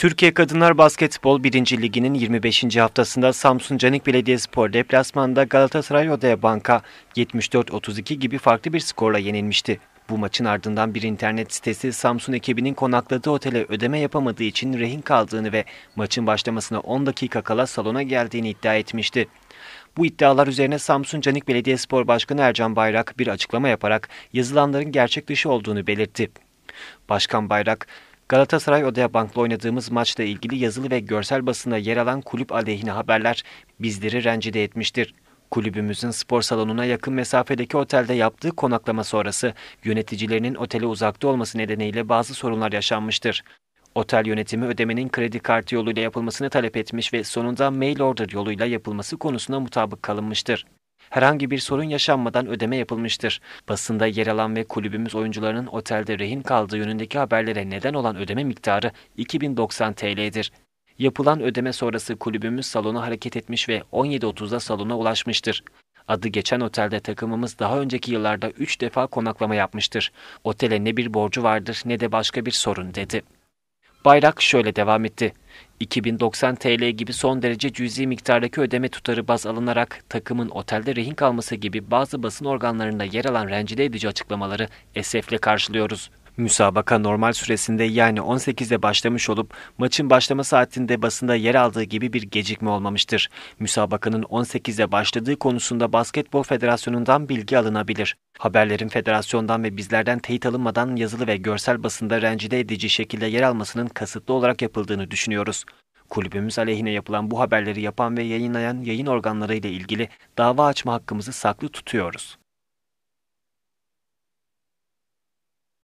Türkiye Kadınlar Basketbol 1. Ligi'nin 25. haftasında Samsun Canik Belediyespor deplasmanda Galatasaray Odaya Banka 74-32 gibi farklı bir skorla yenilmişti. Bu maçın ardından bir internet sitesi Samsun ekibinin konakladığı otele ödeme yapamadığı için rehin kaldığını ve maçın başlamasına 10 dakika kala salona geldiğini iddia etmişti. Bu iddialar üzerine Samsun Canik Belediyespor Başkanı Ercan Bayrak bir açıklama yaparak yazılanların gerçek dışı olduğunu belirtti. Başkan Bayrak, Galatasaray Odea Bank'la oynadığımız maçla ilgili yazılı ve görsel basına yer alan kulüp aleyhine haberler bizleri rencide etmiştir. Kulübümüzün spor salonuna yakın mesafedeki otelde yaptığı konaklama sonrası yöneticilerinin otele uzakta olması nedeniyle bazı sorunlar yaşanmıştır. Otel yönetimi ödemenin kredi kartı yoluyla yapılmasını talep etmiş ve sonunda mail order yoluyla yapılması konusuna mutabık kalınmıştır. Herhangi bir sorun yaşanmadan ödeme yapılmıştır. Basında yer alan ve kulübümüz oyuncularının otelde rehin kaldığı yönündeki haberlere neden olan ödeme miktarı 2090 TL'dir. Yapılan ödeme sonrası kulübümüz salona hareket etmiş ve 17.30'da salona ulaşmıştır. Adı geçen otelde takımımız daha önceki yıllarda 3 defa konaklama yapmıştır. Otele ne bir borcu vardır ne de başka bir sorun dedi. Bayrak şöyle devam etti. 2090 TL gibi son derece cüzi miktardaki ödeme tutarı baz alınarak takımın otelde rehin kalması gibi bazı basın organlarında yer alan rencide edici açıklamaları esefle karşılıyoruz. Müsabaka normal süresinde yani 18'de başlamış olup maçın başlama saatinde basında yer aldığı gibi bir gecikme olmamıştır. Müsabakanın 18'de başladığı konusunda Basketbol Federasyonu'ndan bilgi alınabilir. Haberlerin federasyondan ve bizlerden teyit alınmadan yazılı ve görsel basında rencide edici şekilde yer almasının kasıtlı olarak yapıldığını düşünüyoruz. Kulübümüz aleyhine yapılan bu haberleri yapan ve yayınlayan yayın organları ile ilgili dava açma hakkımızı saklı tutuyoruz.